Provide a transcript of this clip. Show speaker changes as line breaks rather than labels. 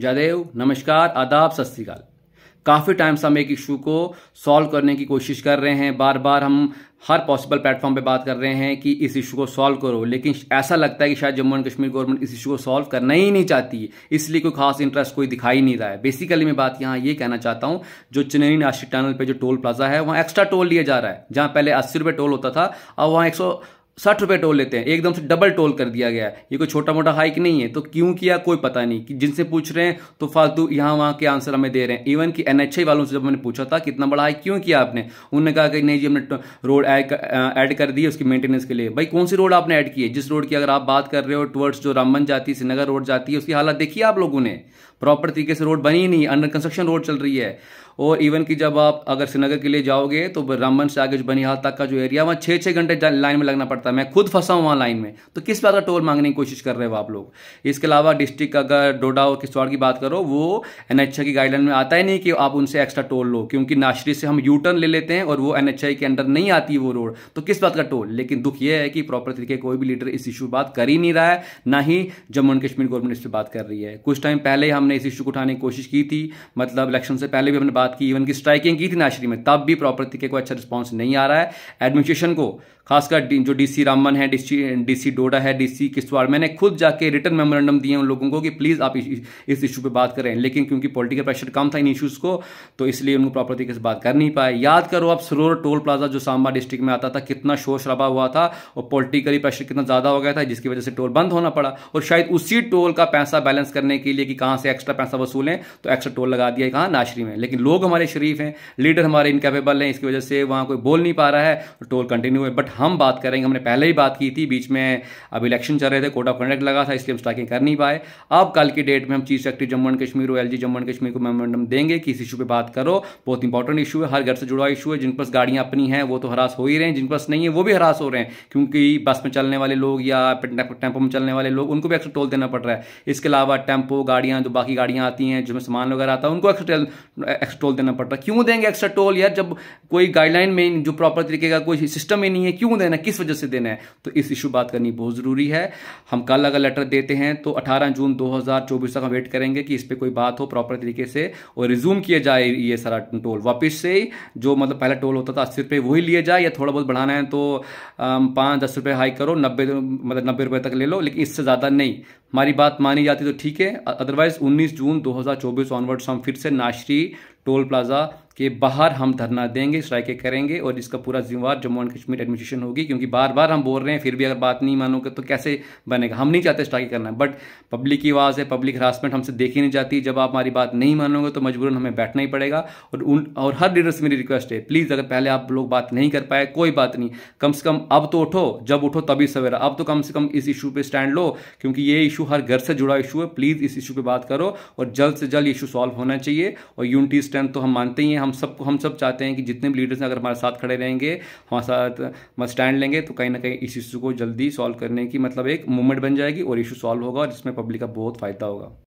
जयदेव नमस्कार आदाब सत श्रीकाल काफ़ी टाइम से हम एक इशू को सॉल्व करने की कोशिश कर रहे हैं बार बार हम हर पॉसिबल प्लेटफॉर्म पे बात कर रहे हैं कि इस इशू को सॉल्व करो लेकिन ऐसा लगता है कि शायद जम्मू एंड कश्मीर गवर्नमेंट इस इशू को सॉल्व करना ही नहीं चाहती इसलिए कोई खास इंटरेस्ट कोई दिखाई नहीं रहा है बेसिकली मैं बात यहाँ ये कहना चाहता हूँ जो चिनरी नाशी टनल पर जो टोल प्लाजा है वहाँ एक्स्ट्रा टोल लिया जा रहा है जहाँ पहले अस्सी रुपये टोल होता था अब वहाँ एक साठ रुपये टोल लेते हैं एकदम से डबल टोल कर दिया गया है ये कोई छोटा मोटा हाइक नहीं है तो क्यों किया कोई पता नहीं कि जिनसे पूछ रहे हैं तो फालतू यहाँ वहाँ के आंसर हमें दे रहे हैं इवन कि एनएचआई वालों से जब मैंने पूछा था कितना बड़ा हाइक क्यों किया आपने उन्होंने कहा कि नहीं जी हमने रोड ऐड कर दी उसकी मेंटेनेंस के लिए भाई कौन सी रोड आपने ऐड की है जिस रोड की अगर आप बात कर रहे हो टूवर्ड्स जो रामबन जाती है श्रीनगर रोड जाती है उसकी हालत देखिए आप लोगों ने प्रॉपर तरीके से रोड बनी ही नहीं अंडर कंस्ट्रक्शन रोड चल रही है और इवन कि जब आप अगर श्रीनगर के लिए जाओगे तो रामबन से आगे जो बनिहाल तक का जो एरिया वहाँ छः छः घंटे लाइन में लगना पड़ता पड़ता मैं खुद फंसा हुआ लाइन में तो किस बात का टोल मांगने की कोशिश कर रहे हो आप लोग इसके अलावा डिस्ट्रिक्ट अगर डोडा और किश्तवाड़ की बात करो वो एन की गाइडलाइन में आता ही नहीं कि आप उनसे एक्स्ट्रा टोल लो क्योंकि नाशरी से हम यू टर्न ले लेते हैं और वो एन के अंडर नहीं आती वो रोड तो किस बात का टोल लेकिन दुख यह है कि प्रॉपर तरीके कोई भी लीडर इस इशू बात कर ही नहीं रहा है ना ही जम्मू एंड कश्मीर गवर्नमेंट इस पर बात कर रही है कुछ टाइम पहले हमने इस इशू को उठाने की कोशिश की थी मतलब इलेक्शन से पहले भी हमने बात की इवन की स्ट्राइकिंग की थी नाशरी में तब भी प्रॉपर तरीके को अच्छा रिस्पॉन्स नहीं आ रहा है एडमिनिस्ट्रेशन को खासकर जो डी डीसी रामन है डीसी डीसी डोडा है डीसी किश्तवाड़ मैंने खुद जाके रिटर्न मेमोरेंडम दिए उन लोगों को कि प्लीज़ आप इस इशू पे बात करें लेकिन क्योंकि पॉलिटिकल प्रेशर कम था इन इशूज़ को तो इसलिए उनको प्रॉपर तरीके से बात कर नहीं पाए याद करो आप सरोर टोल प्लाजा जो सांबा डिस्ट्रिक्ट में आता था कितना शोर शराबा हुआ था और पॉलिटिकली प्रेशर कितना ज़्यादा हो गया था जिसकी वजह से टोल बंद होना पड़ा और शायद उसी टोल का पैसा बैलेंस करने के लिए कि कहाँ से एक्स्ट्रा पैसा वसूलें तो एक्स्ट्रा टोल लगा दिया कहाँ नाशरी में लेकिन लोग हमारे शरीफ हैं लीडर हमारे इनकेपेबल हैं इसकी वजह से वहाँ कोई बोल नहीं पा रहा है टोल कंटिन्यू है बट हम बात करेंगे हमने पहले ही बात की थी बीच में अब इलेक्शन चल रहे थे कोड ऑफ कंडक्ट लगा था इसलिए हम स्ट्राइकिंग कर नहीं पाए अब कल की डेट में हम chief secretary Jammu and Kashmir और एल जम्मू एंड कश्मीर को मेमोरेंडम देंगे कि इस इशू पर बात करो बहुत इंपॉर्टेंट इशू है हर घर से जुड़ा इशू है जिन पास गाड़ियाँ अपनी हैं वो तो हरास हो ही रहे हैं जिन पास नहीं है वो भी हरास हो रहे हैं क्योंकि बस में चलने वाले लोग या टेम्पो में चलने वाले लोग उनको भी एक्स्ट्रा टोल देना पड़ रहा है इसके अलावा टेम्पो गाड़ियाँ जो बाकी गाड़ियाँ आती हैं जिसमें सामान वगैरह आता है उनको एक्स्ट्रा एक्स्ट्रा टोल देना पड़ रहा है क्यों देंगे एक्स्ट्रा टोल यार जब कोई गाइडलाइन में जो प्रॉपर तरीके का कोई सिस्टम ही नहीं है क्यों देना किस वजह से दिन है तो इस इशू बात करनी बहुत ज़रूरी है हम कल अगर लेटर देते हैं तो 18 जून 2024 तक हम वेट करेंगे कि इस पर कोई बात हो प्रॉपर तरीके से और रिज्यूम किया जाए ये सारा टोल वापस से जो मतलब पहला टोल होता था अस्सी रुपये वही लिए जाए या थोड़ा बहुत बढ़ाना है तो पाँच दस रुपये हाई करो नब्बे मतलब नब्बे रुपये तक ले लो लेकिन इससे ज़्यादा नहीं हमारी बात मानी जाती तो ठीक है अदरवाइज़ उन्नीस जून दो ऑनवर्ड्स हम फिर से नाशरी टोल प्लाजा के बाहर हम धरना देंगे स्ट्राइकें करेंगे और इसका पूरा जिम्मेवार जम्मू एंड कश्मीर एडमिनिस्ट्रेशन होगी क्योंकि बार बार हम बोल रहे हैं फिर भी अगर बात नहीं मानोगे तो कैसे बनेगा हम नहीं चाहते स्ट्राइक करना बट पब्लिक की आवाज़ है पब्लिक हरासमेंट हमसे देखी नहीं जाती जब आप हमारी बात नहीं मानोगे तो मजबूरन हमें बैठना ही पड़ेगा और उन और हर लीडर से मेरी रिक्वेस्ट है प्लीज़ अगर पहले आप लोग बात नहीं कर पाए कोई बात नहीं कम से कम अब तो उठो जब उठो तभी सवेरा अब तो कम से कम इस इशू पर स्टैंड लो क्योंकि ये इशू हर घर से जुड़ा इशू है प्लीज़ इस इशू पर बात करो और जल्द से जल्द इशू सॉल्व होना चाहिए और यूनिटी स्ट्रेंथ तो हम मानते ही हैं हम सबको हम सब चाहते हैं कि जितने भी लीडर्स हैं अगर हमारे साथ खड़े रहेंगे हमारे साथ स्टैंड लेंगे तो कहीं ना कहीं इस इशू को जल्दी सॉल्व करने की मतलब एक मूवमेंट बन जाएगी और इशू सॉल्व होगा और जिसमें पब्लिक का बहुत फायदा होगा